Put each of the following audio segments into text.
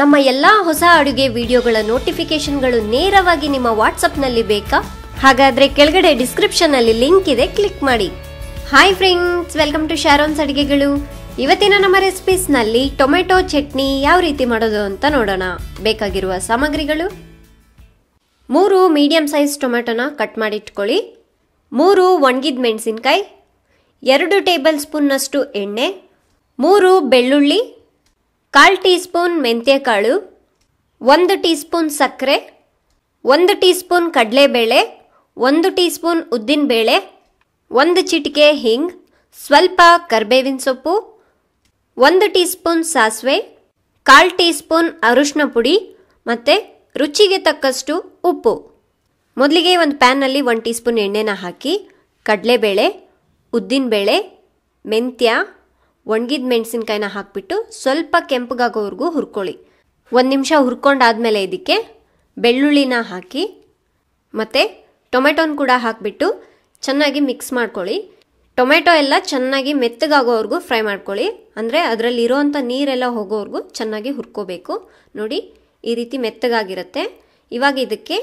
ನಮ್ಮ ಎಲ್ಲ ಹೊಸ ಅಡುಗೆ ವಿಡಿಯೋಗಳ ನೋಟಿಫಿಕೇಶನ್ಗಳು ನೇರವಾಗಿ ನಿಮ್ಮ ವಾಟ್ಸಪ್ನಲ್ಲಿ ಬೇಕಾ ಹಾಗಾದರೆ ಕೆಳಗಡೆ ಡಿಸ್ಕ್ರಿಪ್ಷನ್ನಲ್ಲಿ ಲಿಂಕ್ ಇದೆ ಕ್ಲಿಕ್ ಮಾಡಿ hi friends welcome to Sharon's ಅಡುಗೆಗಳು ಇವತ್ತಿನ ನಮ್ಮ ರೆಸಿಪೀಸ್ನಲ್ಲಿ ಟೊಮೆಟೊ ಚಟ್ನಿ ಯಾವ ರೀತಿ ಮಾಡೋದು ಅಂತ ನೋಡೋಣ ಬೇಕಾಗಿರುವ ಸಾಮಗ್ರಿಗಳು ಮೂರು ಮೀಡಿಯಂ ಸೈಜ್ ಟೊಮೆಟೊನ ಕಟ್ ಮಾಡಿಟ್ಕೊಳ್ಳಿ ಮೂರು ಒಣಗಿದ ಮೆಣಸಿನ್ಕಾಯಿ ಎರಡು ಟೇಬಲ್ ಸ್ಪೂನ್ನಷ್ಟು ಎಣ್ಣೆ ಮೂರು ಬೆಳ್ಳುಳ್ಳಿ ಕಾಲು ಟೀ ಸ್ಪೂನ್ ಮೆಂತ್ಯಕಾಳು ಒಂದು ಟೀ ಸ್ಪೂನ್ ಸಕ್ಕರೆ ಒಂದು ಟೀ ಸ್ಪೂನ್ ಕಡಲೆಬೇಳೆ ಒಂದು ಟೀ ಸ್ಪೂನ್ ಉದ್ದಿನಬೇಳೆ ಒಂದು ಚಿಟಿಕೆ ಹಿಂಗ್ ಸ್ವಲ್ಪ ಕರ್ಬೇವಿನ ಸೊಪ್ಪು ಒಂದು ಟೀ ಸ್ಪೂನ್ ಸಾಸಿವೆ ಕಾಲು ಟೀ ಸ್ಪೂನ್ ಅರಿಶಿನ ಪುಡಿ ಮತ್ತು ರುಚಿಗೆ ತಕ್ಕಷ್ಟು ಉಪ್ಪು ಮೊದಲಿಗೆ ಒಂದು ಪ್ಯಾನಲ್ಲಿ ಒಂದು ಟೀ ಸ್ಪೂನ್ ಎಣ್ಣೆನ ಹಾಕಿ ಕಡಲೆಬೇಳೆ ಉದ್ದಿನಬೇಳೆ ಮೆಂತ್ಯ ಒಣಗಿದ ಮೆಣಸಿನಕಾಯಿನ ಹಾಕಿಬಿಟ್ಟು ಸ್ವಲ್ಪ ಕೆಂಪಗಾಗೋವರೆಗೂ ಹುರ್ಕೊಳ್ಳಿ ಒಂದು ನಿಮಿಷ ಹುರ್ಕೊಂಡಾದಮೇಲೆ ಇದಕ್ಕೆ ಬೆಳ್ಳುಳ್ಳಿನ ಹಾಕಿ ಮತ್ತು ಟೊಮೆಟೊನ ಕೂಡ ಹಾಕಿಬಿಟ್ಟು ಚೆನ್ನಾಗಿ ಮಿಕ್ಸ್ ಮಾಡ್ಕೊಳ್ಳಿ ಟೊಮೆಟೊ ಎಲ್ಲ ಚೆನ್ನಾಗಿ ಮೆತ್ತಗಾಗೋವರೆಗೂ ಫ್ರೈ ಮಾಡ್ಕೊಳ್ಳಿ ಅಂದರೆ ಅದರಲ್ಲಿ ಇರೋವಂಥ ನೀರೆಲ್ಲ ಹೋಗೋವರೆಗೂ ಚೆನ್ನಾಗಿ ಹುರ್ಕೋಬೇಕು ನೋಡಿ ಈ ರೀತಿ ಮೆತ್ತಗಾಗಿರುತ್ತೆ ಇವಾಗ ಇದಕ್ಕೆ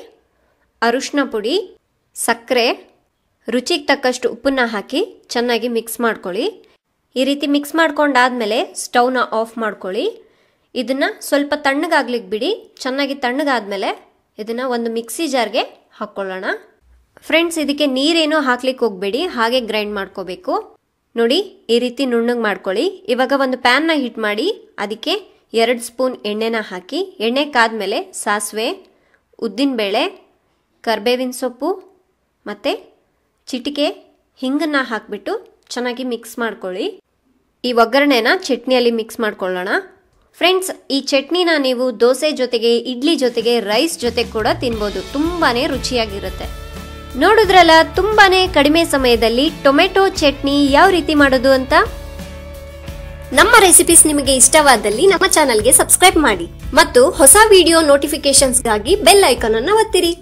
ಅರಿಶಿನ ಪುಡಿ ಸಕ್ಕರೆ ರುಚಿಗೆ ತಕ್ಕಷ್ಟು ಉಪ್ಪನ್ನ ಹಾಕಿ ಚೆನ್ನಾಗಿ ಮಿಕ್ಸ್ ಮಾಡ್ಕೊಳ್ಳಿ ಈ ರೀತಿ ಮಿಕ್ಸ್ ಮಾಡ್ಕೊಂಡಾದ್ಮೇಲೆ ಸ್ಟೌನ ಆಫ್ ಮಾಡ್ಕೊಳ್ಳಿ ಇದನ್ನು ಸ್ವಲ್ಪ ತಣ್ಣಗಾಗ್ಲಿಕ್ಕೆ ಬಿಡಿ ಚೆನ್ನಾಗಿ ತಣ್ಣಗಾದಮೇಲೆ ಇದನ್ನು ಒಂದು ಮಿಕ್ಸಿ ಜಾರ್ಗೆ ಹಾಕ್ಕೊಳ್ಳೋಣ ಫ್ರೆಂಡ್ಸ್ ಇದಕ್ಕೆ ನೀರೇನು ಹಾಕ್ಲಿಕ್ಕೆ ಹೋಗಬೇಡಿ ಹಾಗೆ ಗ್ರೈಂಡ್ ಮಾಡ್ಕೋಬೇಕು ನೋಡಿ ಈ ರೀತಿ ನುಣ್ಣಗೆ ಮಾಡ್ಕೊಳ್ಳಿ ಇವಾಗ ಒಂದು ಪ್ಯಾನ್ನ ಹಿಟ್ ಮಾಡಿ ಅದಕ್ಕೆ ಎರಡು ಸ್ಪೂನ್ ಎಣ್ಣೆನ ಹಾಕಿ ಎಣ್ಣೆ ಕಾದ್ಮೇಲೆ ಸಾಸಿವೆ ಉದ್ದಿನಬೇಳೆ ಕರ್ಬೇವಿನ ಸೊಪ್ಪು ಮತ್ತು ಚಿಟಿಕೆ ಹಿಂಗನ್ನು ಹಾಕಿಬಿಟ್ಟು ಚೆನ್ನಾಗಿ ಮಿಕ್ಸ್ ಮಾಡ್ಕೊಳ್ಳಿ ಈ ಒಗ್ಗರಣೆನ ಚಟ್ನಿಯಲ್ಲಿ ಮಿಕ್ಸ್ ಮಾಡ್ಕೊಳ್ಳೋಣ ಫ್ರೆಂಡ್ಸ್ ಈ ಚಟ್ನಿನ ನೀವು ದೋಸೆ ಜೊತೆಗೆ ಇಡ್ಲಿ ಜೊತೆಗೆ ರೈಸ್ ಜೊತೆ ಕೂಡ ತಿನ್ಬೋದು ತುಂಬಾ ರುಚಿಯಾಗಿರುತ್ತೆ ನೋಡಿದ್ರಲ್ಲ ತುಂಬಾ ಕಡಿಮೆ ಸಮಯದಲ್ಲಿ ಟೊಮೆಟೊ ಚಟ್ನಿ ಯಾವ ರೀತಿ ಮಾಡೋದು ಅಂತ ನಮ್ಮ ರೆಸಿಪೀಸ್ ನಿಮಗೆ ಇಷ್ಟವಾದಲ್ಲಿ ನಮ್ಮ ಚಾನೆಲ್ಗೆ ಸಬ್ಸ್ಕ್ರೈಬ್ ಮಾಡಿ ಮತ್ತು ಹೊಸ ವಿಡಿಯೋ ನೋಟಿಫಿಕೇಶನ್ಸ್ಗಾಗಿ ಬೆಲ್ ಐಕಾನ್ ಅನ್ನು ಒತ್ತಿರಿ